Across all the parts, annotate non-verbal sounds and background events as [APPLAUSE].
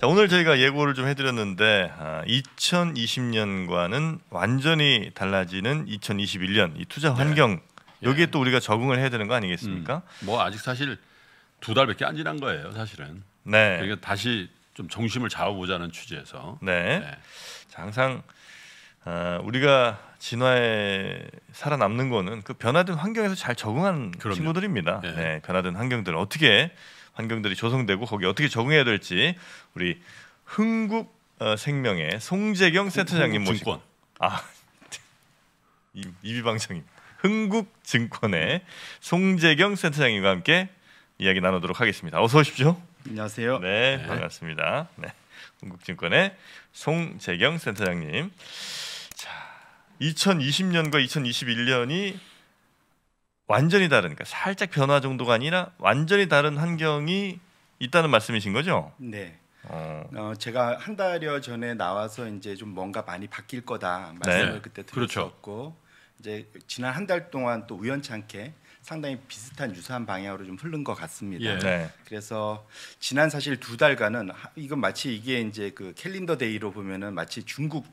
자, 오늘 저희가 예고를 좀 해드렸는데 아, 2020년과는 완전히 달라지는 2021년 이 투자 네. 환경 예. 여기에 또 우리가 적응을 해야 되는 거 아니겠습니까? 음, 뭐 아직 사실 두 달밖에 안 지난 거예요, 사실은. 네. 그러니까 다시 좀 정심을 잡아보자는 취지에서. 네. 네. 자, 항상 어, 우리가 진화에 살아남는 거는 그 변화된 환경에서 잘 적응한 그럼요. 친구들입니다. 네. 네. 변화된 환경들 어떻게 환경들이 조성되고 거기 에 어떻게 적응해야 될지 우리 흥국 어, 생명의 송재경 센터장님 모시고 아이비방정님 [LAUGHS] 흥국증권의 송재경 센터장님과 함께 이야기 나누도록 하겠습니다. 어서 오십시오. 안녕하세요. 네, 네. 반갑습니다. 네. 흥국증권의 송재경 센터장님. 자, 2020년과 2021년이 완전히 다른 그러니까 살짝 변화 정도가 아니라 완전히 다른 환경이 있다는 말씀이신 거죠? 네. 어. 어, 제가 한 달여 전에 나와서 이제 좀 뭔가 많이 바뀔 거다 말씀을 네. 그때 그렇죠. 드렸었고 그렇죠. 이제 지난 한 달 동안 또 우연찮게 상당히 비슷한 유사한 방향으로 좀 흐른 것 같습니다. 예. 네. 그래서 지난 사실 두 달간은 이건 마치 이게 이제 그 캘린더 데이로 보면은 마치 중국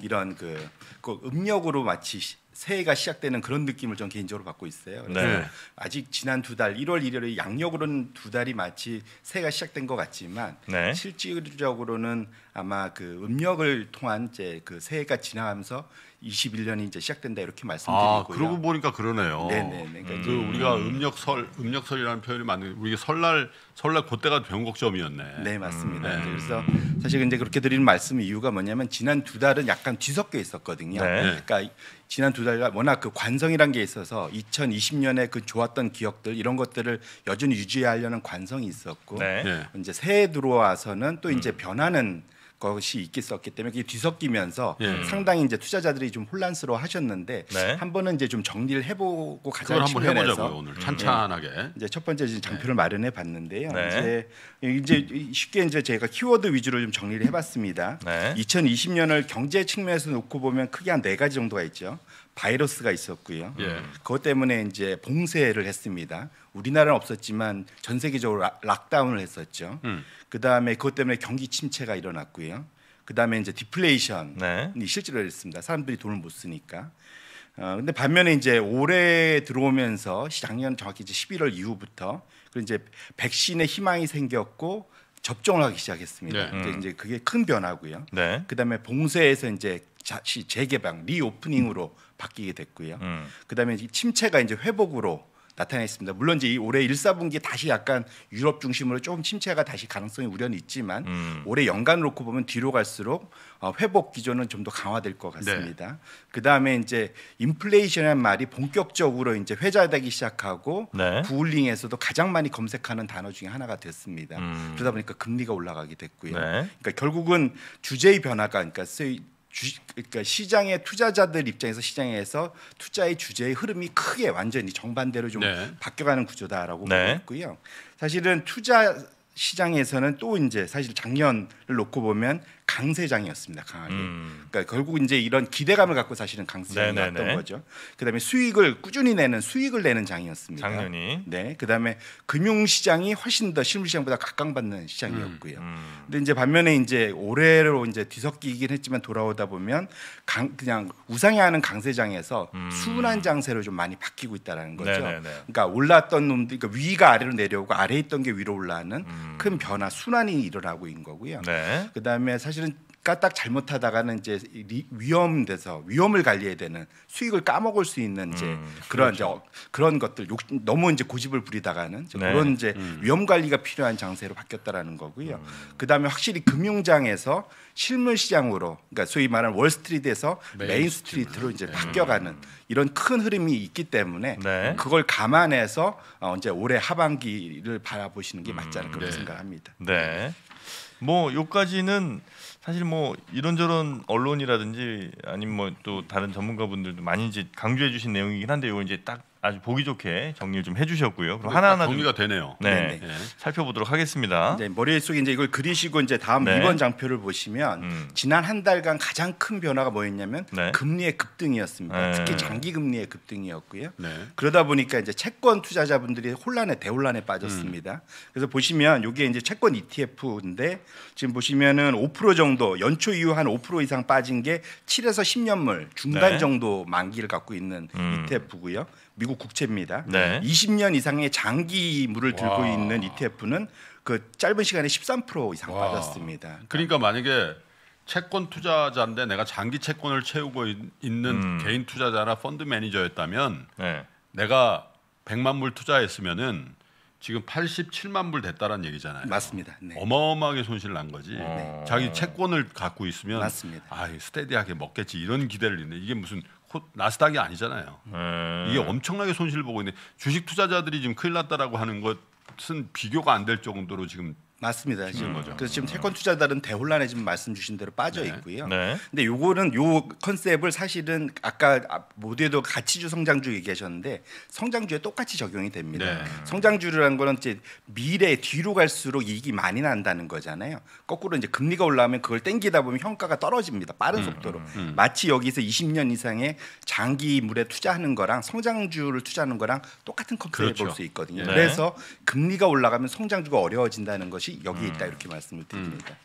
이런 그, 그 음력으로 마치 새해가 시작되는 그런 느낌을 좀 개인적으로 받고 있어요. 네. 아직 지난 두 달, 1월 1일의 양력으로는 두 달이 마치 새해가 시작된 것 같지만 네. 실질적으로는 아마 그 음력을 통한 이제 그 새해가 지나가면서 21년이 이제 시작된다 이렇게 말씀드리고요. 아, 그러고 보니까 그러네요. 네네. 그그 그러니까 음. 음. 우리가 음력설 음력설이라는 표현이 맞는 우리 설날 설날 그때가 변곡점이었네. 네 맞습니다. 음. 네. 그래서 사실 이제 그렇게 드리는 말씀 이유가 뭐냐면 지난 두 달은 약간 뒤섞여 있었거든요. 네. 그러니까 지난 두 달간 워낙 그 관성이란 게 있어서 2020년에 그 좋았던 기억들 이런 것들을 여전히 유지하려는 관성이 있었고 네. 네. 이제 새해 들어와서는 또 음. 이제 음. 변하는 것이 있겠었기 때문에 그게 뒤섞이면서 예. 상당히 이제 투자자들이 좀 혼란스러워 하셨는데 네. 한 번은 이제 좀 정리를 해보고 가자 한번 해보자고요 오늘 음. 찬찬하게 음. 이제 첫 번째 네. 장표를 네. 마련해 봤는데요 네. 이제 쉽게 이제 제가 키워드 위주로 좀 정리를 해봤습니다 2020년을 경제 측면에서 놓고 보면 크게 한네 가지 정도가 있죠 바이러스가 있었고요. 예. 그것 때문에 이제 봉쇄를 했습니다. 우리나라는 없었지만 전 세계적으로 락다운을 했었죠. 음. 그 다음에 그것 때문에 경기 침체가 일어났고요. 그 다음에 이제 디플레이션이 네. 실제로 있습니다. 사람들이 돈을 못 쓰니까. 어, 근데 반면에 이제 올해 들어오면서 작년 정확히 이제 11월 이후부터 그 이제 백신의 희망이 생겼고 접종을 하기 시작했습니다. 네. 음. 이제 그게 큰 변화고요. 네. 그다음에 봉쇄에서 이제 다시 재개방, 리오프닝으로 바뀌게 됐고요. 음. 그다음에 침체가 이제 회복으로 나타냈습니다. 물론 이제 올해 1, 4분기 다시 약간 유럽 중심으로 조금 침체가 다시 가능성이 우려는 있지만 음. 올해 연간 놓고 보면 뒤로 갈수록 어, 회복 기조는 좀 더 강화될 것 네. 같습니다. 네. 그 다음에 이제 인플레이션이라는 말이 본격적으로 이제 회자되기 시작하고 네. 부울링에서도 가장 많이 검색하는 단어 중에 하나가 됐습니다. 음. 그러다 보니까 금리가 올라가게 됐고요. 네. 그러니까 결국은 주제의 변화가 그러니까 주, 그러니까 시장의 투자자들 입장에서 시장에서 투자의 주제의 흐름이 크게 완전히 정반대로 좀 네. 바뀌어가는 구조다라고 네. 보고 있고요. 사실은 투자 시장에서는 또 이제 사실 작년을 놓고 보면 강세장이었습니다. 강하게. 음. 그러니까 결국 이제 이런 기대감을 갖고 사실은 강세장이었던 네, 네, 네. 거죠. 그다음에 수익을 꾸준히 내는 수익을 내는 장이었습니다. 작년이. 네. 그다음에 금융시장이 훨씬 더 실물시장보다 각광받는 시장이었고요. 음. 음. 근데 이제 반면에 이제 올해로 이제 뒤섞이긴 했지만 돌아오다 보면 강, 그냥 우상향하는 강세장에서 순환 음. 장세로 좀 많이 바뀌고 있다라는 거죠. 네네네. 그러니까 올랐던 놈들 그러니까 위가 아래로 내려오고 아래에 있던 게 위로 올라가는 음. 큰 변화 순환이 일어나고 있는 거고요. 네. 그다음에 사실 사실은 까딱 잘못하다가는 이제 위험돼서 위험을 관리해야 되는 수익을 까먹을 수 있는 이제 음, 그런 그렇죠. 이제 어, 그런 것들 욕, 너무 이제 고집을 부리다가는 이제 네. 그런 이제 음. 위험 관리가 필요한 장세로 바뀌었다라는 거고요. 음. 그다음에 확실히 금융장에서 실물 시장으로 그러니까 소위 말하는 월스트리트에서 메인, 스트리트로 이제 네. 바뀌어가는 이런 큰 흐름이 있기 때문에 네. 그걸 감안해서 어, 이제 올해 하반기를 바라보시는 게 음, 맞지 않을까 네. 생각합니다. 네. 뭐 요까지는 사실 뭐 이런저런 언론이라든지 아니면 뭐 또 다른 전문가분들도 많이 이제 강조해 주신 내용이긴 한데 요 이제 딱 아주 보기 좋게 정리를 좀 해주셨고요. 그럼 뭐 하나하나 정리가 좀, 되네요. 네, 네, 네, 살펴보도록 하겠습니다. 네, 머릿속에 이제 이걸 그리시고 이제 다음 네. 2번 장표를 보시면 음. 지난 한 달간 가장 큰 변화가 뭐였냐면 네. 금리의 급등이었습니다. 네. 특히 장기 금리의 급등이었고요. 네. 그러다 보니까 이제 채권 투자자분들이 혼란에 대혼란에 빠졌습니다. 음. 그래서 보시면 이게 이제 채권 ETF인데 지금 보시면은 5% 정도 연초 이후 한 5% 이상 빠진 게 7에서 10년물 중간 정도 만기를 갖고 있는 음. ETF고요. 미국 국채입니다. 네. 20년 이상의 장기물을 들고 있는 ETF는 그 짧은 시간에 13% 이상 와. 받았습니다. 그러니까 만약에 채권 투자자인데 내가 장기 채권을 채우고 있는 음. 개인 투자자나 펀드 매니저였다면 네. 내가 100만 불 투자했으면은 지금 87만 불 됐다라는 얘기잖아요. 맞습니다. 네. 어마어마하게 손실 난 거지. 네. 자기 채권을 갖고 있으면 맞습니다. 아, 스테디하게 먹겠지 이런 기대를 있네. 이게 무슨 나스닥이 아니잖아요. 음. 이게 엄청나게 손실을 보고 있는데 주식 투자자들이 지금 큰일 났다라고 하는 것은 비교가 안 될 정도로 지금 맞습니다. 지금 거죠. 음. 그래서 지금 채권 투자자들은 대혼란에 지금 말씀 주신 대로 빠져 네. 있고요. 네. 근데 요거는 요 컨셉을 사실은 아까 모두에도 가치주 성장주 얘기하셨는데 성장주에 똑같이 적용이 됩니다. 네. 성장주라는 거는 이제 미래 뒤로 갈수록 이익이 많이 난다는 거잖아요. 거꾸로 이제 금리가 올라오면 그걸 땡기다 보면 평가가 떨어집니다. 빠른 음, 속도로. 음, 음, 음. 마치 여기서 20년 이상의 장기물에 투자하는 거랑 성장주를 투자하는 거랑 똑같은 컨셉을 그렇죠. 볼수 있거든요. 네. 그래서 금리가 올라가면 성장주가 어려워진다는 것이 것이 여기 있다 음. 이렇게 말씀을 음. 드립니다.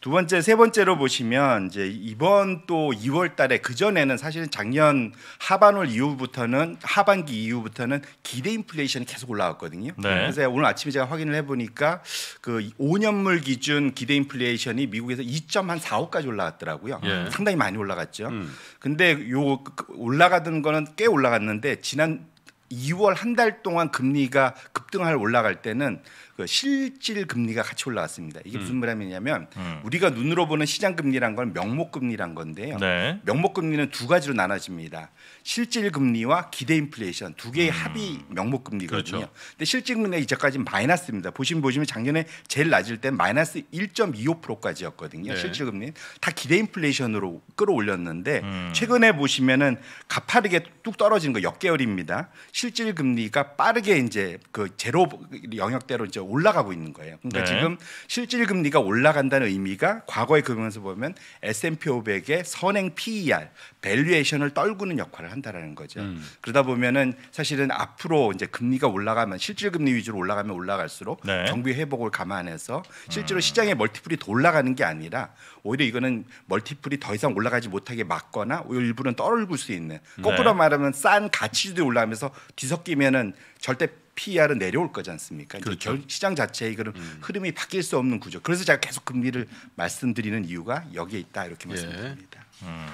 두 번째 세 번째로 보시면 이제 이번 또 2월 달에 그 전에는 사실은 작년 하반월 이후부터는 하반기 이후부터는 기대 인플레이션이 계속 올라왔거든요. 네. 그래서 오늘 아침에 제가 확인을 해 보니까 그 5년물 기준 기대 인플레이션이 미국에서 2.45까지 올라갔더라고요. 예. 상당히 많이 올라갔죠. 음. 근데 요 올라가던 거는 꽤 올라갔는데 지난 2월 한 달 동안 금리가 급등할 올라갈 때는 그 실질 금리가 같이 올라갔습니다. 이게 무슨 음. 말이냐면 음. 우리가 눈으로 보는 시장 금리란 건 명목 금리란 건데요. 네. 명목 금리는 두 가지로 나눠집니다. 실질 금리와 기대 인플레이션 두 개의 음. 합이 명목 금리거든요. 그렇죠. 근데 실질 금리가 이제까지 마이너스입니다. 보시면 보시면 작년에 제일 낮을 때 마이너스 1.25%까지였거든요. 네. 실질 금리다 기대 인플레이션으로 끌어올렸는데 음. 최근에 보시면은 가파르게 뚝 떨어진 거역 개월입니다. 실질 금리가 빠르게 이제 그 제로 영역대로 이제 올라가고 있는 거예요. 그러니까 네. 지금 실질 금리가 올라간다는 의미가 과거의 금융에서 보면 S&P 500의 선행 PER 밸류에이션을 떨구는 역할을 한다라는 거죠. 음. 그러다 보면은 사실은 앞으로 이제 금리가 올라가면 실질 금리 위주로 올라가면 올라갈수록 네. 정비 회복을 감안해서 실제로 음. 시장의 멀티플이 더 올라가는 게 아니라 오히려 이거는 멀티플이 더 이상 올라가지 못하게 막거나 일부는 떨굴 수 있는 네. 거꾸로 네. 말하면 싼 가치주들이 올라가면서 뒤섞이면은 절대 PER은 내려올 거지 않습니까? 그렇죠. 이제 시장 자체의 그런 음. 흐름이 바뀔 수 없는 구조. 그래서 제가 계속 금리를 말씀드리는 이유가 여기에 있다 이렇게 예. 말씀드립니다. 음.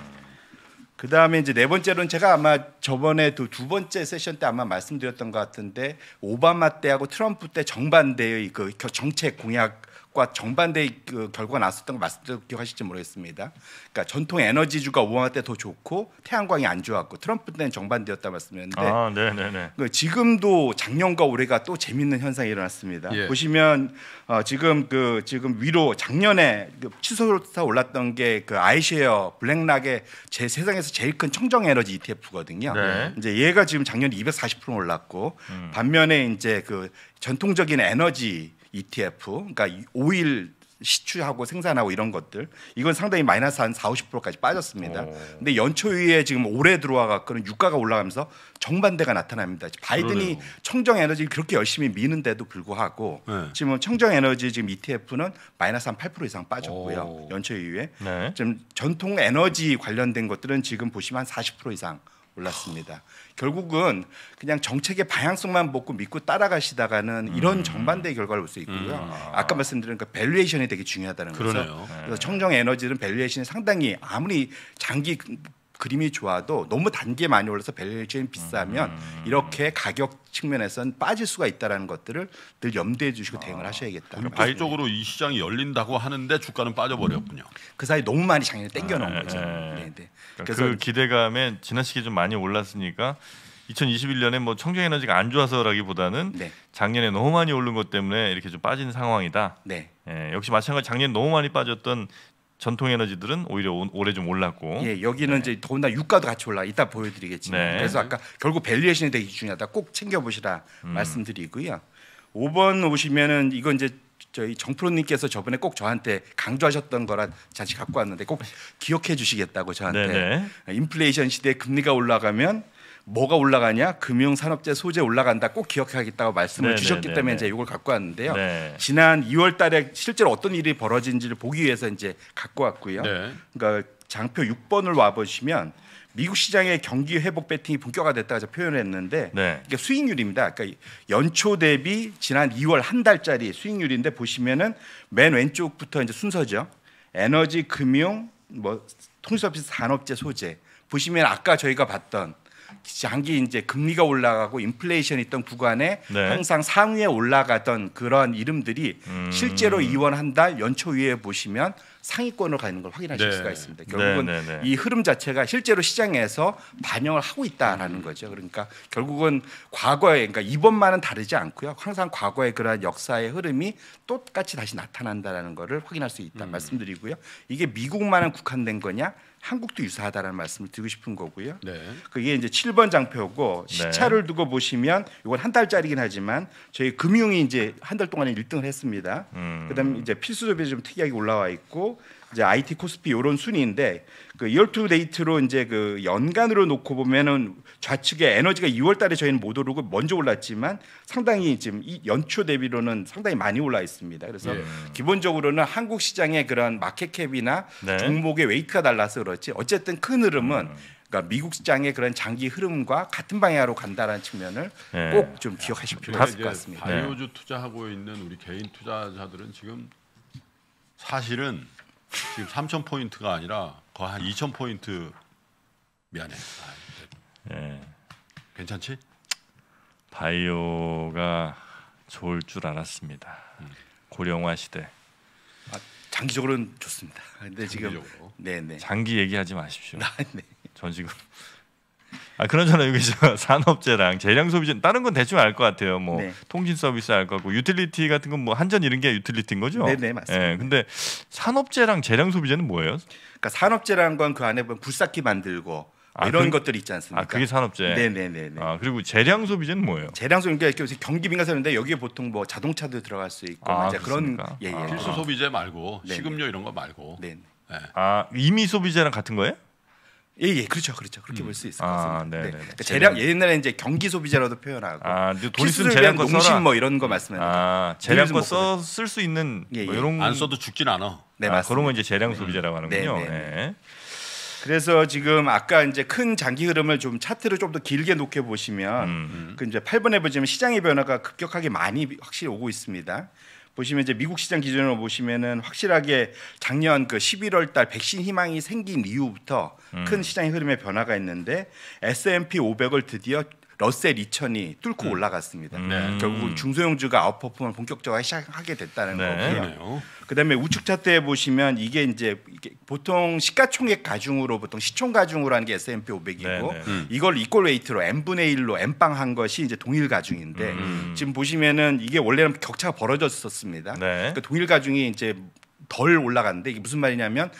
그 다음에 이제 네 번째로는 제가 아마 저번에 두, 두 번째 세션 때 아마 말씀드렸던 것 같은데 오바마 때하고 트럼프 때 정반대의 그 정책 공약 과 정반대의 그 결과가 나왔었던 거 말씀 기억하실지 모르겠습니다. 그러니까 전통 에너지주가 오왕 때더 좋고 태양광이 안 좋았고 트럼프 때는 정반대였다 말씀이었는데 아, 네, 네, 네. 그 지금도 작년과 올해가 또 재밌는 현상이 일어났습니다. 예. 보시면 어, 지금 그 지금 위로 작년에 그 취소로 아 올랐던 게 그 아이쉐어 블랙락의 제 세상에서 제일 큰 청정 에너지 ETF거든요. 네. 이제 얘가 지금 작년에 240% 올랐고 음. 반면에 이제 그 전통적인 에너지 ETF, 그러니까 오일 시추하고 생산하고 이런 것들 이건 상당히 마이너스 한 4, 50%까지 빠졌습니다. 오. 어. 근데 연초에 지금 올해 들어와갖고는 유가가 올라가면서 정반대가 나타납니다. 바이든이 그러네요. 청정 에너지를 그렇게 열심히 미는데도 불구하고 네. 지금 청정 에너지 지금 ETF는 마이너스 한 8% 이상 빠졌고요. 연초 이후에 네. 지금 전통 에너지 관련된 것들은 지금 보시면 한40% 이상 올랐습니다. 결국은 그냥 정책의 방향성만 보고 믿고 따라가시다가는 이런 정반대 음. 의 결과를 볼 수 있고요. 음. 아. 아까 말씀드린 그 밸류에이션이 되게 중요하다는 거죠. 그래서 네. 청정 에너지는 밸류에이션이 상당히 아무리 장기 그림이 좋아도 너무 단계에 많이 올라서 밸류에이션이 비싸면 음. 이렇게 가격 측면에선 빠질 수가 있다라는 것들을 늘 염두해 주시고 대응을 아. 하셔야겠다. 바이적으로 이 시장이 열린다고 하는데 주가는 빠져버렸군요. 그 사이 너무 많이 장인을 아, 땡겨 놓은 예, 거죠. 예. 네, 네. 그러니까 그래서그 기대감에 지나치게 좀 많이 올랐으니까 2021년에 뭐 청정 에너지가 안 좋아서라기보다는 네. 작년에 너무 많이 오른 것 때문에 이렇게 좀 빠진 상황이다. 네. 예, 역시 마찬가지 작년 너무 많이 빠졌던 전통 에너지들은 오히려 오, 올해 좀 올랐고. 예, 여기는 네. 이제 더군다나 유가도 같이 올라. 이따 보여드리겠지만. 네. 그래서 아까 결국 밸류에이션이 되게 중요하다. 꼭 챙겨보시라 음. 말씀드리고요. 5번 오시면은 이건 이제 저희 정프로님께서 저번에 꼭 저한테 강조하셨던 거라 잠시 갖고 왔는데 꼭 기억해 주시겠다고 저한테 네네. 인플레이션 시대에 금리가 올라가면 뭐가 올라가냐 금융산업재 소재 올라간다 꼭 기억하겠다고 말씀을 네네네 주셨기 때문에 이제 이걸 갖고 왔는데요 네. 지난 2월달에 실제로 어떤 일이 벌어진지를 보기 위해서 이제 갖고 왔고요 네. 그러니까 장표 6번을 와 보시면 미국 시장의 경기 회복 베팅이 본격화됐다 고 표현했는데 을 네. 이게 수익률입니다. 그러니까 연초 대비 지난 2월 한 달짜리 수익률인데 보시면은 맨 왼쪽부터 이제 순서죠. 에너지, 금융, 뭐 통신서비스 산업재 소재 보시면 아까 저희가 봤던 장기 이제 금리가 올라가고 인플레이션 있던 구간에 네. 항상 상위에 올라가던 그런 이름들이 음. 실제로 이원 한달 연초 위에 보시면 상위권으로 가는 걸 확인하실 네. 수가 있습니다. 결국은 네, 네, 네, 이 흐름 자체가 실제로 시장에서 반영을 하고 있다라는 거죠. 그러니까 결국은 과거에 그러니까 이번만은 다르지 않고요. 항상 과거의 그러한 역사의 흐름이 똑같이 다시 나타난다라는 거를 확인할 수 있다 음. 말씀드리고요. 이게 미국만은 국한된 거냐? 한국도 유사하다라는 말씀을 드리고 싶은 거고요. 네. 그게 이제 7번 장표고 시차를 네. 두고 보시면 이건 한 달짜리긴 하지만 저희 금융이 이제 한 달 동안에 1등을 했습니다. 음. 그다음에 이제 필수 조별좀 특이하게 올라와 있고 이제 IT 코스피 요런 순위인데 그 이월 투 데이트로 이제 그 연간으로 놓고 보면은 좌측에 에너지가 2월 달에 저희는 못 오르고 먼저 올랐지만 상당히 지금 이 연초 대비로는 상당히 많이 올라 있습니다. 그래서 예. 기본적으로는 한국 시장의 그런 마켓캡이나 네. 종목의 웨이트가 달라서 그렇지 어쨌든 큰 흐름은 음. 그러니까 미국 시장의 그런 장기 흐름과 같은 방향으로 간다는 라 측면을 네. 예. 꼭좀 기억하실 필요가 있을 것 같습니다. 네. 바이오주 투자하고 있는 우리 개인 투자자들은 지금 사실은 지금 3천 포인트가 아니라 거의 한 2천 포인트 미안해. 아, 네. 괜찮지? 바이오가 좋을 줄 알았습니다. 음. 고령화 시대. 아, 장기적으로는 좋습니다. 근데 장기적으로. 지금 네, 네네. 장기 얘기하지 마십시오. 아, 네. 전 지금 아 그런 전화 여기 저 [LAUGHS] 산업재랑 재량 소비재 다른 건 대충 알 것 같아요. 뭐 네. 통신 서비스 알 것 같고 유틸리티 같은 건 뭐 한전 이런 게 유틸리티인 거죠. 네네 네, 맞습니다. 예, 근데 산업재랑 재량 소비재는 뭐예요? 그러니까 산업재란 건그 안에 보면 불쌓기 만들고 뭐 아, 이런 그, 것들 있지 않습니까? 아, 그게 산업재. 네네네 네, 네, 아, 그리고 재량 소비재는 뭐예요? 재량 소비 그러니까 경기 민가사는데 여기에 보통 뭐 자동차도 들어갈 수 있고 아, 이제 그런 예, 예. 필수 소비재 말고 네네. 식음료 이런 거 말고. 네. 예. 아 이미 소비재랑 같은 거예요? 예, 예, 그렇죠, 그렇죠. 그렇게 볼수 음. 있을 아, 것 같습니다. 아, 네, 그러니까 재량 옛날에 이제 경기 소비자라도 표현하고, 아, 돈 있으면 재량 농심 뭐 이런 거 말씀하는 아, 재량 거써쓸 뭐 수 있는 예, 예. 뭐 이런 안 써도 죽진 않아. 네, 아, 맞습니다. 그런 건 이제 재량 소비자라고 하는군요. 네, 네, 네. 그래서 지금 아까 이제 큰 장기 흐름을 좀 차트를 좀 더 길게 놓게 보시면 음, 음. 그 이제 8번에 보시면 시장의 변화가 급격하게 많이 확실히 오고 있습니다. 보시면 이제 미국 시장 기준으로 보시면은 확실하게 작년 그 11월 달 백신 희망이 생긴 이후부터 음. 큰 시장의 흐름에 변화가 있는데 S&P 500을 드디어 러셀 2000이 뚫고 음. 올라갔습니다. 네. 음. 결국 중소형주가 아웃퍼폼을 본격적으로 시작하게 됐다는 네. 거고요. 그네 그다음에 우측 차트에 보시면 이게 이제 이게 보통 시가총액 가중으로 보통 시총 가중으로 하는 게 S&P 500이고 음. 이걸 이퀄 웨이트로 n 분의 1로 n 빵한 것이 이제 동일 가중인데 음. 지금 보시면은 이게 원래는 격차가 벌어졌었습니다. 네. 그러니까 동일 가중이 이제 덜 올라갔는데 이게 무슨 말이냐면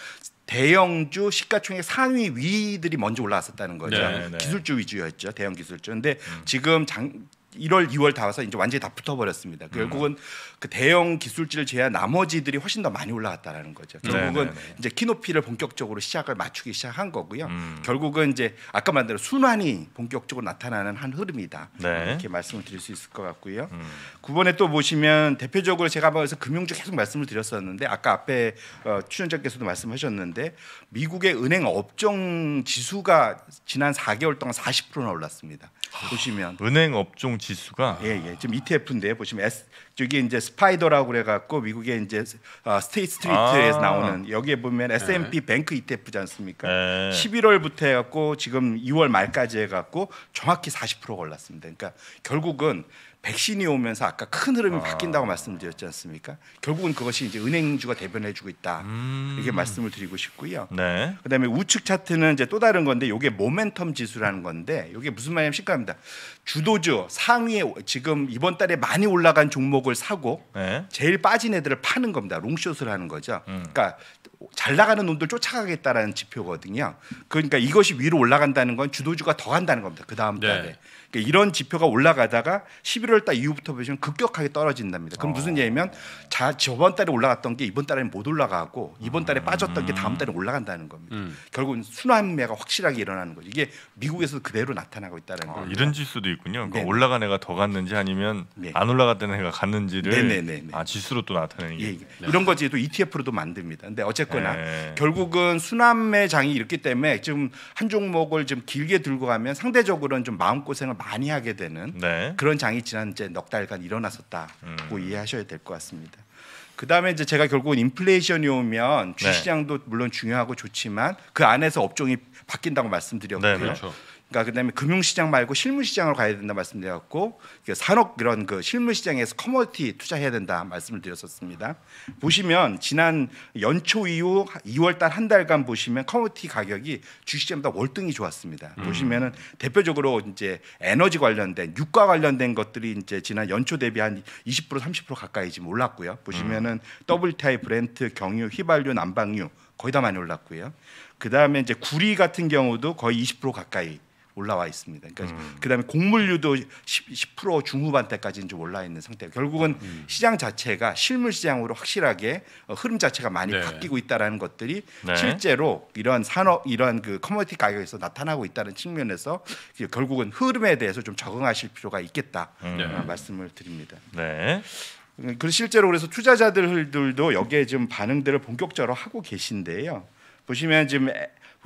대형주 시가총액 상위 위들이 먼저 올라왔었다는 거죠. 네, 네. 기술주 위주였죠. 대형 기술주. 근데 음. 지금 장, 1월, 2월 다 와서 이제 완전히 다 붙어버렸습니다. 음. 결국은 음. 그 대형 기술지를 제외한 나머지들이 훨씬 더 많이 올라갔다라는 거죠. 네, 네, 결국은 네네네. 이제 키높이를 본격적으로 시작을 맞추기 시작한 거고요. 음. 결국은 이제 아까 말한 대로 순환이 본격적으로 나타나는 한 흐름이다. 네. 이렇게 말씀을 드릴 수 있을 것 같고요. 음. 9번에 또 보시면 대표적으로 제가 그래서 뭐 금융주 계속 말씀을 드렸었는데 아까 앞에 어, 출연자께서도 말씀하셨는데 미국의 은행 업종 지수가 지난 4개월 동안 40%나 올랐습니다. 아, 보시면 은행 업종 지수가 예예 예. 지금 ETF인데 보시면 S, 저기 이제 스파이더라고 그래갖고 미국의 이제 아, 스테이트 스트리트에서 아 나오는 여기에 보면 S&P 네. 뱅크 ETF지 않습니까? 네. 11월부터 해갖고 지금 2월 말까지 해갖고 정확히 40%가 올랐습니다. 그러니까 결국은 백신이 오면서 아까 큰 흐름이 아. 바뀐다고 말씀을 드렸지 않습니까? 결국은 그것이 이제 은행주가 대변해 주고 있다. 음. 이렇게 말씀을 드리고 싶고요. 네. 그다음에 우측 차트는 이제 또 다른 건데 요게 모멘텀 지수라는 건데 요게 무슨 말이냐면 시가합니다. 주도주 상위에 지금 이번 달에 많이 올라간 종목을 사고 네. 제일 빠진 애들을 파는 겁니다. 롱숏을 하는 거죠. 음. 그러니까 잘 나가는 놈들 쫓아가겠다라는 지표거든요. 그러니까 이것이 위로 올라간다는 건 주도주가 더 간다는 겁니다. 그 다음 네. 달에. 네. 그러니까 이런 지표가 올라가다가 11월 달 이후부터 보시면 급격하게 떨어진답니다. 그럼 무슨 예면 자 저번 달에 올라갔던 게 이번 달에는 못 올라가고 이번 달에 빠졌던 게 다음 달에 올라간다는 겁니다. 음. 결국은 순환매가 확실하게 일어나는 거죠. 이게 미국에서 그대로 나타나고 있다는 거예요. 아, 이런 지수도 있군요. 그러니까 네. 올라간 애가 더 갔는지 아니면 네. 안 올라갔던 애가 갔는지를 네네네네. 네, 네, 아 지수로 또 나타내는 게 네. 이런 거지 또 ETF로도 만듭니다. 근데 어쨌거나 네. 결국은 순환매 장이 이렇기 때문에 지금 한 종목을 좀 길게 들고 가면 상대적으로는 좀 마음 고생을 많이 많이 하게 되는 네. 그런 장이 지난 이제 넉 달간 일어났었다고 음. 이해하셔야 될 것 같습니다. 그 다음에 이제 제가 결국은 인플레이션이 오면 주시장도 네. 물론 중요하고 좋지만 그 안에서 업종이 바뀐다고 말씀드렸고요. 네, 그렇죠. 그러니까 그다음에 금융시장 말고 실물시장으로 가야 된다 말씀드렸고 그 산업 그런 그 실물시장에서 커머티 투자해야 된다 말씀을 드렸었습니다. 보시면 지난 연초 이후 2월달 한 달간 보시면 커머티 가격이 주식시장보다 월등히 좋았습니다. 음. 보시면은 대표적으로 이제 에너지 관련된 유가 관련된 것들이 이제 지난 연초 대비 한20% 30% 가까이 지금 올랐고요. 보시면은 WTI 음. 브랜트 경유 휘발유 난방유 거의 다 많이 올랐고요. 그 다음에 이제 구리 같은 경우도 거의 20% 가까이 올라와 있습니다. 그러니까 음. 그다음에 곡물류도 10, 10% 중후반대까지 좀 올라 있는 상태. 결국은 음. 시장 자체가 실물 시장으로 확실하게 어, 흐름 자체가 많이 네. 바뀌고 있다라는 것들이 네. 실제로 이러한 산업 이러한 그 커머디티 가격에서 나타나고 있다는 측면에서 그 결국은 흐름에 대해서 좀 적응하실 필요가 있겠다 음. 어, 네. 말씀을 드립니다. 네. 그 실제로 그래서 투자자들도 여기에 지금 반응들을 본격적으로 하고 계신데요. 보시면 지금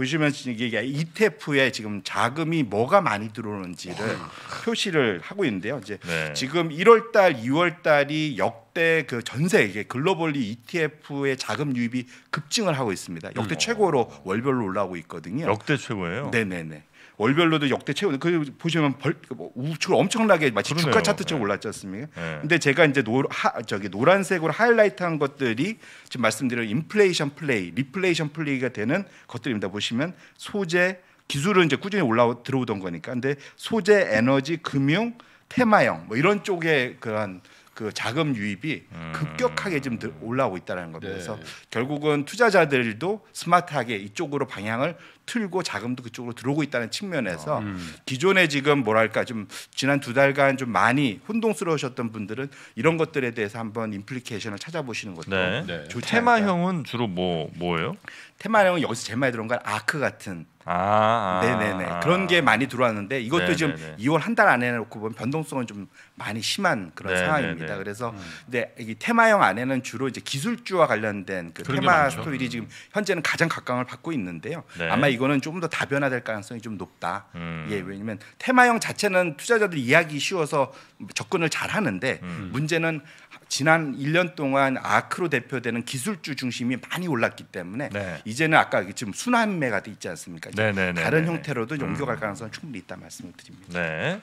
보시면 이게 이태프에 e 지금 자금이 뭐가 많이 들어오는지를 아. 표시를 하고 있는데요. 이제 네. 지금 1월 달, 2월 달이 역대 그 전세 이 글로벌리 ETF의 자금 유입이 급증을 하고 있습니다. 역대 음. 최고로 월별로 올라오고 있거든요. 역대 최고예요? 네, 네, 네. 월별로도 역대 최고. 그 보시면 벌, 그 뭐 우측 엄청나게 마치 그러네요. 주가 차트처럼 네. 올랐지 않습니까? 네. 근데 제가 이제 노, 하, 저기 노란색으로 하이라이트한 것들이 지금 말씀드린 인플레이션 플레이, 리플레이션 플레이가 되는 것들입니다. 보시면 소재, 기술은 이제 꾸준히 올라 들어오던 거니까. 근데 소재, 에너지, 금융, 테마형 뭐 이런 쪽에 그런 그 자금 유입이 음. 급격하게 지금 올라오고 있다는 겁니다. 네. 그래서 결국은 투자자들도 스마트하게 이쪽으로 방향을 틀고 자금도 그쪽으로 들어오고 있다는 측면에서 음. 기존에 지금 뭐랄까 좀 지난 두 달간 좀 많이 혼동스러우셨던 분들은 이런 것들에 대해서 한번 임플리케이션을 찾아보시는 것도 네. 네. 좋 테마형은 주로 뭐 뭐예요? 테마형은 여기서 제일 많이 들어온 건 아크 같은 아, 아. 네네네 아, 그런 게 많이 들어왔는데 이것도 네네네. 지금 2월 한 달 안에 놓고 보면 변동성은 좀 많이 심한 그런 네네네. 상황입니다. 그래서 음. 근데 이 테마형 안에는 주로 이제 기술주와 관련된 그 테마 스토일이 음. 지금 현재는 가장 각광을 받고 있는데요. 네. 아마 이 이거는 조금 더 다변화될 가능성이 좀 높다. 음. 예, 왜냐면 테마형 자체는 투자자들이 이해하기 쉬워서 접근을 잘 하는데 음. 문제는 지난 1년 동안 아크로 대표되는 기술주 중심이 많이 올랐기 때문에 네. 이제는 아까 지금 순환매가 있지 않습니까? 네, 네, 네, 다른 형태로도 음. 옮겨갈 가능성은 충분히 있다 말씀을 드립니다. 네.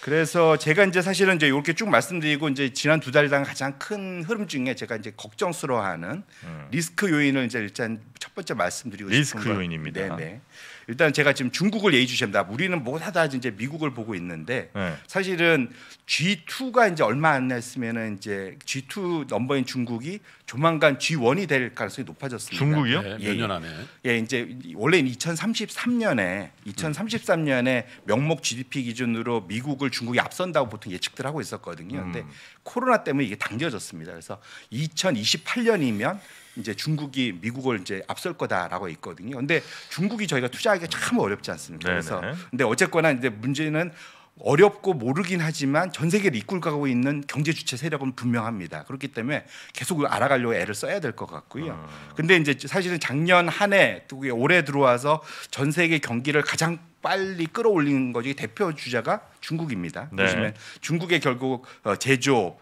그래서 제가 이제 사실은 이제 이렇게 쭉 말씀드리고 이제 지난 두 달간 가장 큰 흐름 중에 제가 이제 걱정스러워하는 음. 리스크 요인을 이제 일단 첫 번째 말씀드리고 싶은 리스크 요인입니다. 네네. 일단 제가 지금 중국을 예의주시합니다. 우리는 못하다 이제 미국을 보고 있는데 네. 사실은 G2가 이제 얼마 안됐으면은 이제 G2 넘버인 중국이 조만간 G1이 될 가능성이 높아졌습니다. 중국이요? 네, 예, 몇년 예. 안에? 예, 이제 원래 2033년에 2033년에 명목 GDP 기준으로 미국을 중국이 앞선다고 보통 예측들 하고 있었거든요. 음. 근데 코로나 때문에 이게 당겨졌습니다. 그래서 2028년이면 이제 중국이 미국을 이제 앞설 거다라고 있거든요. 근데 중국이 저희가 투자하기가 참 어렵지 않습니까? 그래서 네네. 근데 어쨌거나 이제 문제는 어렵고 모르긴 하지만 전 세계를 이끌고 있는 경제 주체 세력은 분명합니다. 그렇기 때문에 계속 알아가려고 애를 써야 될 것 같고요. 음. 근데 이제 사실은 작년 한해또 올해 들어와서 전 세계 경기를 가장 빨리 끌어올리는 거지 대표 주자가 중국입니다. 네. 요즘에 중국의 결국 어, 제조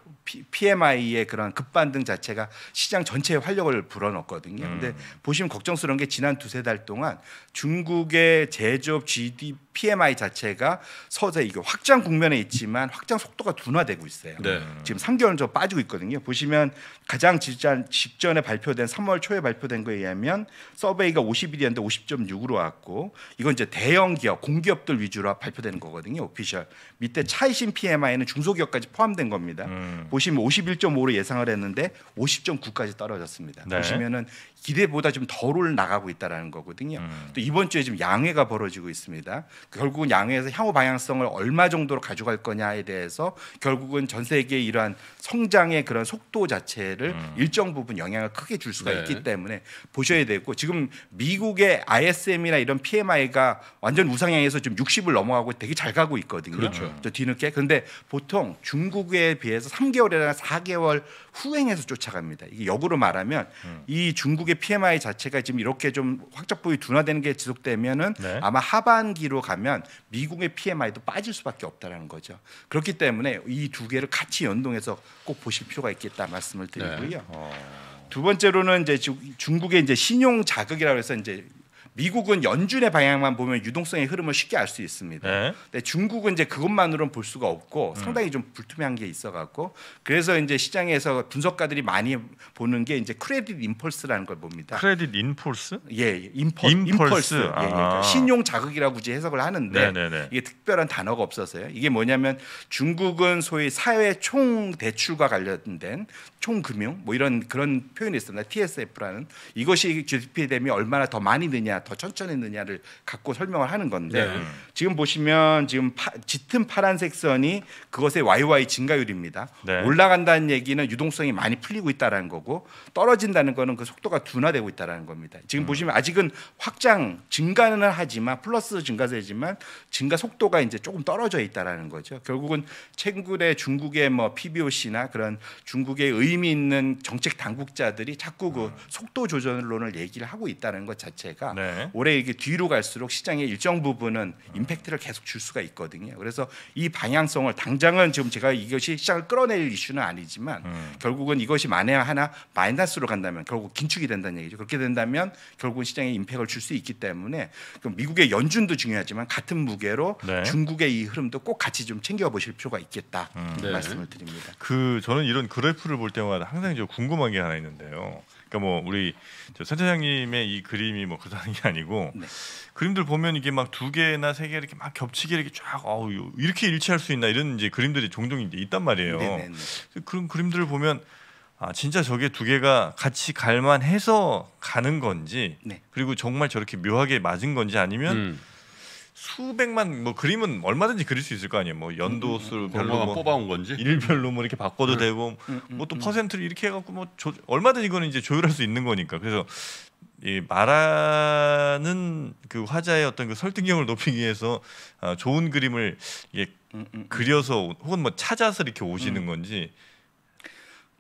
PMI의 그런 급반등 자체가 시장 전체에 활력을 불어넣거든요. 음. 근데 보시면 걱정스러운 게 지난 두세 달 동안 중국의 제조업 GDP PMI 자체가 서재 이게 확장 국면에 있지만 확장 속도가 둔화되고 있어요. 네. 지금 3개월 정도 빠지고 있거든요. 보시면 가장 직전, 에 발표된 3월 초에 발표된 거에 의하면 서베이가 51이었는데 50.6으로 왔고 이건 이제 대형 기업, 공기업들 위주로 발표되는 거거든요. 오피셜. 밑에 차이신 PMI는 중소기업까지 포함된 겁니다. 음. 보시면 51.5로 예상을 했는데 50.9까지 떨어졌습니다. 네. 보시면은 기대보다 좀덜올 나가고 있다라는 거거든요. 음. 또 이번 주에 지금 양회가 벌어지고 있습니다. 결국은 양회에서 향후 방향성을 얼마 정도로 가져갈 거냐에 대해서 결국은 전 세계의 이러한 성장의 그런 속도 자체를 음. 일정 부분 영향을 크게 줄 수가 네. 있기 때문에 보셔야 되고 지금 미국의 ISM이나 이런 PMI가 완전 우상향에서 좀금 60을 넘어가고 되게 잘 가고 있거든요. 그렇죠. 뒤늦게. 그런데 보통 중국에 비해서 3개월이나 4개월 후행해서 쫓아갑니다. 이게 역으로 말하면 음. 이 중국의 PMI 자체가 지금 이렇게 좀 확장폭이 둔화되는 게 지속되면은 네. 아마 하반기로 가면 미국의 PMI도 빠질 수밖에 없다라는 거죠. 그렇기 때문에 이 두 개를 같이 연동해서 꼭 보실 필요가 있겠다 말씀을 드리고요. 네. 어. 두 번째로는 이제 중국의 이제 신용 자극이라고 해서 이제 미국은 연준의 방향만 보면 유동성의 흐름을 쉽게 알 수 있습니다. 네. 근데 중국은 이제 그것만으로는 볼 수가 없고 음. 상당히 좀 불투명한 게 있어갖고 그래서 이제 시장에서 분석가들이 많이 보는 게 이제 크레딧 인펄스라는 걸 봅니다. 크레딧 인펄스? 예, 인펄, 스 인펄스. 아. 예, 그러니까 신용 자극이라고 굳이 해석을 하는데 네네네. 네, 네. 이게 특별한 단어가 없어서요. 이게 뭐냐면 중국은 소위 사회 총 대출과 관련된 총금융 뭐 이런 그런 표현이 있습니다. TSF라는 이것이 GDP 되면 얼마나 더 많이 느냐 더 천천히 넣느냐를 갖고 설명을 하는 건데 네. 지금 보시면 지금 파, 짙은 파란색 선이 그것의 YY 증가율입니다. 네. 올라간다는 얘기는 유동성이 많이 풀리고 있다라는 거고 떨어진다는 거는 그 속도가 둔화되고 있다라는 겁니다. 지금 음. 보시면 아직은 확장 증가는 하지만 플러스 증가세지만 증가 속도가 이제 조금 떨어져 있다라는 거죠. 결국은 최근에 중국의 뭐 PBOC나 그런 중국의 의미 있는 정책 당국자들이 자꾸 그 음. 속도 조절론을 얘기를 하고 있다는 것 자체가 네. 올해 이게 뒤로 갈수록 시장의 일정 부분은 임팩트를 계속 줄 수가 있거든요. 그래서 이 방향성을 당장은 지금 제가 이것이 시장을 끌어낼 이슈는 아니지만 음. 결국은 이것이 만에 하나 마이너스로 간다면 결국 긴축이 된다는 얘기죠. 그렇게 된다면 결국은 시장에 임팩을 줄수 있기 때문에 미국의 연준도 중요하지만 같은 무게로 네. 중국의 이 흐름도 꼭 같이 좀 챙겨보실 필요가 있겠다 음. 네. 말씀을 드립니다. 그 저는 이런 그래프를 볼 때마다 항상 궁금한 게 하나 있는데요. 그러니까 뭐 우리 선 차장님의 이 그림이 뭐 그러다는 게 아니고 네. 그림들 보면 이게 막 두 개나 세 개 이렇게 막 겹치게 이렇게 쫙 어우 이렇게 일치할 수 있나 이런 이제 그림들이 종종 이제 있단 말이에요. 네네네. 네, 네. 그런 그림들을 보면 아 진짜 저게 두 개가 같이 갈만해서 가는 건지 네. 그리고 정말 저렇게 묘하게 맞은 건지 아니면 음. 수백만 뭐 그림은 얼마든지 그릴 수 있을 거 아니에요. 뭐 연도 수별로 음, 음, 음. 뭐 뽑아온 건지 일별로 뭐 이렇게 바꿔도 음, 되고 음, 뭐또 퍼센트를 이렇게 해갖고 뭐 조, 얼마든지 이거는 이제 조율할 수 있는 거니까 그래서 이 말하는 그 화자의 어떤 그 설득력을 높이기 위해서 어, 좋은 그림을 이게 그려서 혹은 뭐 찾아서 이렇게 오시는 건지.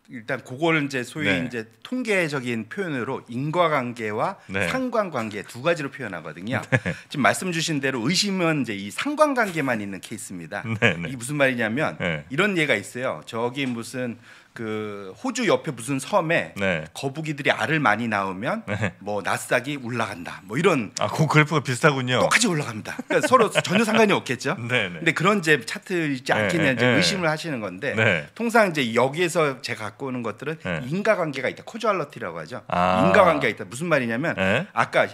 일단 그걸 이제 소위 네. 이제 통계적인 표현으로 인과관계와 네. 상관관계 두 가지로 표현하거든요. 네. 지금 말씀 주신 대로 의심은 이제 이 상관관계만 있는 케이스입니다. 네, 네. 이게 무슨 말이냐면 네. 이런 예가 있어요. 저기 무슨 그 호주 옆에 무슨 섬에 네. 거북이들이 알을 많이 낳으면 네. 뭐 나스닥이 올라간다 뭐 이런 아그 그래프가 비슷하군요 똑같이 올라갑니다 그러니까 서로 [LAUGHS] 전혀 상관이 없겠죠 네, 네. 근데 그런 네, 네, 이제 차트이지 않기는 이제 의심을 하시는 건데 통상 이제 여기에서 제가 갖고 오는 것들은 인과관계가 있다 코주알러티라고 하죠 아. 인과관계가 있다 무슨 말이냐면 아까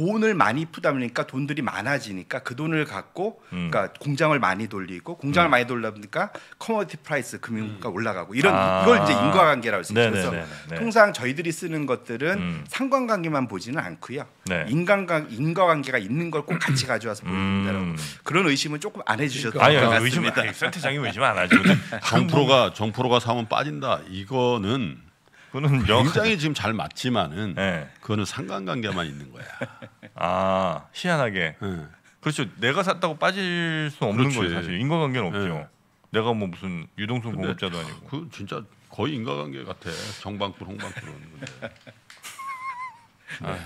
돈을 많이 푸다 보니까 돈들이 많아지니까 그 돈을 갖고 음. 그러니까 공장을 많이 돌리고 공장을 음. 많이 돌려 보니까 커머디티 프라이스 금융가 음. 올라가고 이런 아. 이걸 이제 인과관계라고 쓰서 그래서 네. 통상 저희들이 쓰는 것들은 음. 상관관계만 보지는 않고요 네. 인간관 인과관계가 있는 걸 꼭 같이 가져와서 보는다라고 음. 그런 의심은 조금 안 해주셔도 그러니까. 아니요 의심 센터장님 의심 안 하죠 [LAUGHS] 정프로가 정프로가 사면 빠진다 이거는 그는 굉장히 지금 잘 맞지만은 네. 그거는 상관관계만 있는 거야. 아 희한하게. 네. 그렇죠. 내가 샀다고 빠질 수 없는 거죠 사실 인과관계는 예. 없죠. 네. 내가 뭐 무슨 유동성 공급자도 아니고. 그 진짜 거의 인과관계 같아. 정방불 홍방불은. [LAUGHS] 네. 아.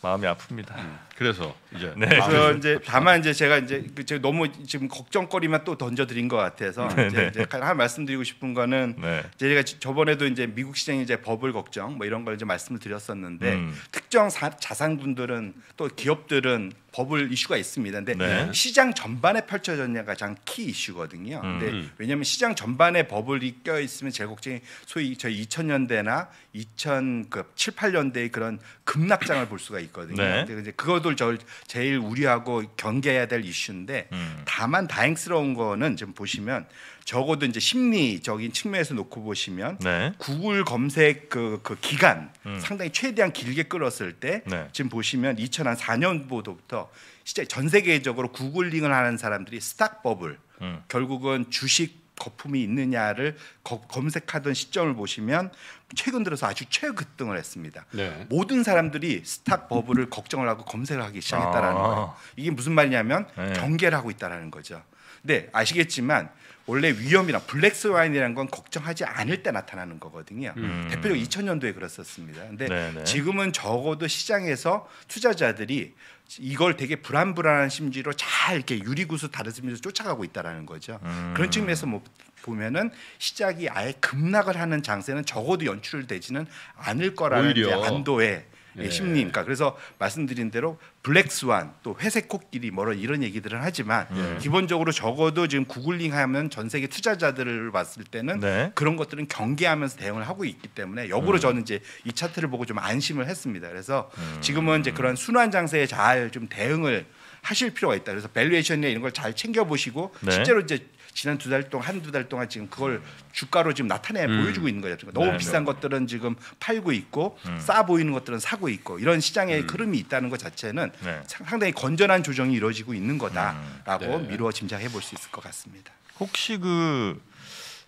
마음이 아픕니다. 음. 그래서 이제 네. 그래서 이제 다만 이제 제가 이제 그 제가 너무 지금 걱정거리만 또 던져드린 것 같아서 네, 이제, 네. 하나 말씀드리고 싶은 거는 네. 제가 저번에도 이제 미국 시장이 이제 버블 걱정 뭐 이런 걸 이제 말씀을 드렸었는데 음. 특정 사, 자산군들은 또 기업들은 버블 이슈가 있습니다. 근데 네. 시장 전반에 펼쳐졌냐 가장 가키 이슈거든요. 음. 근데 왜냐하면 시장 전반에 버블이 껴 있으면 제 걱정이 소위 저희 2000년대나 2 0 그 0 7, 8년대의 그런 급락장을 볼 수가 있거든요. 네. 근데 그것도저 제일 우려하고 경계해야 될 이슈인데 음. 다만 다행스러운 거는 지금 보시면 적어도 이제 심리적인 측면에서 놓고 보시면 네. 구글 검색 그, 그 기간 음. 상당히 최대한 길게 끌었을 때 네. 지금 보시면 2 0 0 4년부터 진짜 전 세계적으로 구글링을 하는 사람들이 스탁 버블 음. 결국은 주식 거품이 있느냐를 거, 검색하던 시점을 보시면 최근 들어서 아주 최극등을 했습니다. 네. 모든 사람들이 스탁 버블을 걱정을 하고 검색을 하기 시작했다라는 아~ 거예요. 이게 무슨 말이냐면 네. 경계를 하고 있다라는 거죠. 근데 네, 아시겠지만 원래 위험이나 블랙스 와인이는건 걱정하지 않을 때 나타나는 거거든요. 음. 대표적으로 2000년도에 그랬었습니다. 근데 네네. 네. 지금은 적어도 시장에서 투자자들이 이걸 되게 불안불안한 심지로 잘 이렇게 유리구슬 다른 심지로 쫓아가고 있다라는 거죠. 음. 그런 측면에서 뭐 보면은 시작이 아예 급락을 하는 장세는 적어도 연출되지는 않을 거라는 안도에 예. 심리니까 그래서 말씀드린 대로 블랙스완 또 회색 코끼리 뭐라 이런 얘기들은 하지만 예. 기본적으로 적어도 지금 구글링하면 전 세계 투자자들을 봤을 때는 네. 그런 것들은 경계하면서 대응을 하고 있기 때문에 역으로 음. 저는 이제 이 차트를 보고 좀 안심을 했습니다. 그래서 음. 지금은 이제 그런 순환 장세에 잘 좀 대응을 하실 필요가 있다. 그래서 밸류에이션이나 이런 걸 잘 챙겨보시고 네. 실제로 이제 지난 두 달 동안 한 두 달 동안 지금 그걸 주가로 지금 나타내 음. 보여주고 있는 거죠. 그 너무 네, 네, 비싼 것들은 지금 팔고 있고 음. 싸 보이는 것들은 사고 있고 이런 시장의 음. 흐름이 있다는 것 자체는 네. 상당히 건전한 조정이 이루어지고 있는 거다라고 음. 네. 미루어 짐작해 볼 수 있을 것 같습니다. 혹시 그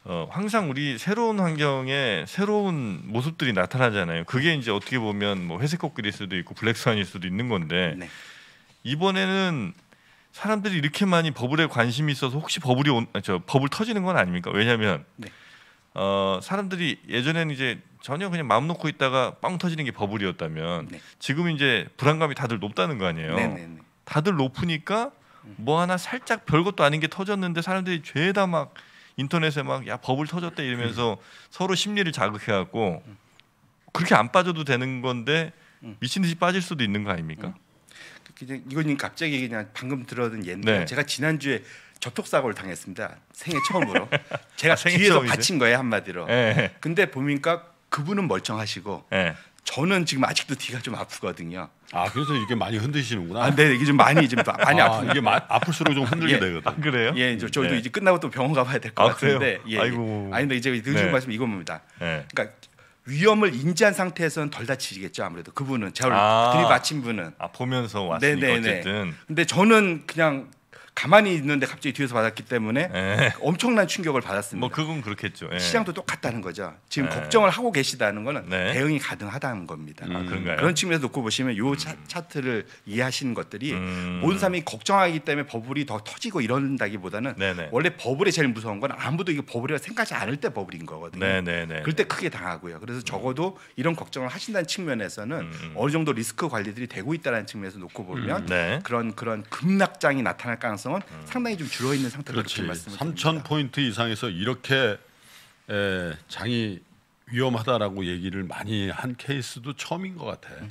어, 항상 우리 새로운 환경에 새로운 모습들이 나타나잖아요. 그게 이제 어떻게 보면 뭐 회색 코끼리일 수도 있고 블랙스완일 수도 있는 건데 네. 이번에는 사람들이 이렇게 많이 버블에 관심이 있어서 혹시 버블이 온, 저 버블 터지는 건 아닙니까? 왜냐하면 네. 어, 사람들이 예전에는 이제 전혀 그냥 마음 놓고 있다가 빵 터지는 게 버블이었다면 네. 지금 이제 불안감이 다들 높다는 거 아니에요? 네, 네, 네. 다들 높으니까 음. 뭐 하나 살짝 별것도 아닌 게 터졌는데 사람들이 죄다 막 인터넷에 막 야 버블 터졌다 이러면서 음. 서로 심리를 자극해 갖고 음. 그렇게 안 빠져도 되는 건데 미친 듯이 빠질 수도 있는 거 아닙니까? 그냥 이거는 갑자기 그냥 방금 들어든 얘인데 네. 제가 지난주에 접촉 사고를 당했습니다. 생애 처음으로. [LAUGHS] 제가 아, 생애 뒤에서 처음이지? 받친 거예요 한마디로. 네. 근데 보니까 그분은 멀쩡하시고 네. 저는 지금 아직도 뒤가 좀 아프거든요. 아 그래서 이게 많이 흔드시는구나. 아, 네, 네 이게 좀 많이 좀 많이 아, 픈 이게 마, 아플수록 좀 흔들게 예. 되거든. 아, 그래요? 예, 저, 저도 네. 이제 끝나고 또 병원 가봐야 될것 아, 같은데. 그래요? 예, 아이고. 예. 아니 근데 이제 늦은 그 네. 말씀 이겁니다. 네. 그러니까 위험을 인지한 상태에서는 덜 다치시겠죠 아무래도 그분은 저를 아, 들이받친 분은 아, 보면서 왔으니까 네네네. 어쨌든 근데 저는 그냥 가만히 있는데 갑자기 뒤에서 받았기 때문에 에. 예. 엄청난 충격을 받았습니다. 뭐 그건 그렇겠죠. 에. 예. 시장도 똑같다는 거죠. 지금 에. 예. 걱정을 하고 계시다는 거는 네. 대응이 가능하다는 겁니다. 음. 아, 그런가요? 그런 측면에서 놓고 보시면 요 차, 차트를 이해하시는 것들이 음. 모든 사람이 걱정하기 때문에 버블이 더 터지고 이런다기보다는 네네. 네. 원래 버블에 제일 무서운 건 아무도 이게 버블이라 생각하지 않을 때 버블인 거거든요. 네네네. 네, 네. 그럴 때 크게 당하고요. 그래서 적어도 이런 걱정을 하신다는 측면에서는 음. 음. 어느 정도 리스크 관리들이 되고 있다는 측면에서 놓고 보면 음, 네. 그런 그런 급락장이 나타날 가능성 가능성은 음. 상당히 좀 줄어 있는 상태로 그렇지. 말씀을 3천 포인트 이상에서 이렇게 에, 장이 위험하다라고 얘기를 많이 한 케이스도 처음인 것 같아. 네.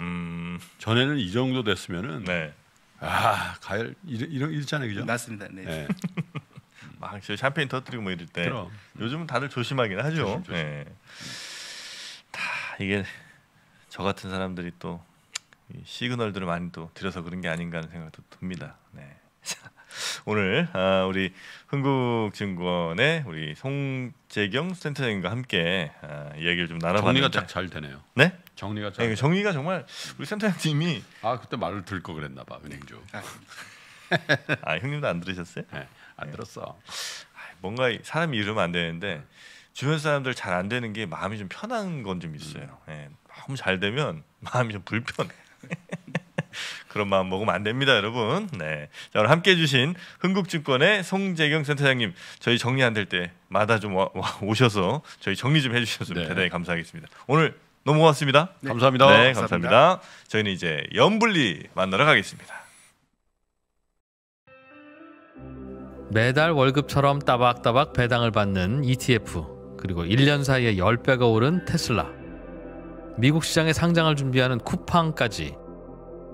음. 전에는 이 정도 됐으면은 네. 아 가열 이런 일잖아요, 그죠? 맞습니다. 네. 네. [LAUGHS] 막 샴페인 터뜨리고 뭐 이럴 때 그럼. 음. 요즘은 다들 조심하긴 하죠. 조심, 조심. 네. 다 이게 저 같은 사람들이 또 시그널들을 많이 또 들여서 그런 게 아닌가 하는 생각도 듭니다. 네. 오늘 아, 우리 흥국증권의 우리 송재경 센터장님과 함께 아, 이야기를 좀 나눠봤는데 정리가 잘 되네요. 네? 정리가 잘. 네, 정리가 정말 우리 센터장님이 아 그때 말을 들 거 그랬나 봐 은행주. 네. 아, 아, 형님도 안 들으셨어요? 네, 안 네. 들었어. 뭔가 사람 이러면 이안 되는데 주변 사람들 잘 안 되는 게 마음이 좀 편한 건 좀 있어요. 음. 네, 너무 잘 되면 마음이 좀 불편해. 그런 마음 먹으면 안 됩니다, 여러분. 네. 자, 오늘 함께 해주신 흥국증권의 송재경 센터장님, 저희 정리 안 될 때마다 좀 와, 와, 오셔서 저희 정리 좀 해주셨으면 네. 대단히 감사하겠습니다. 오늘 너무 고맙습니다. 네. 감사합니다. 네, 감사합니다. 감사합니다. 저희는 이제 연불리 만나러 가겠습니다. 매달 월급처럼 따박따박 배당을 받는 ETF, 그리고 1년 사이에 10배가 오른 테슬라, 미국 시장에 상장을 준비하는 쿠팡까지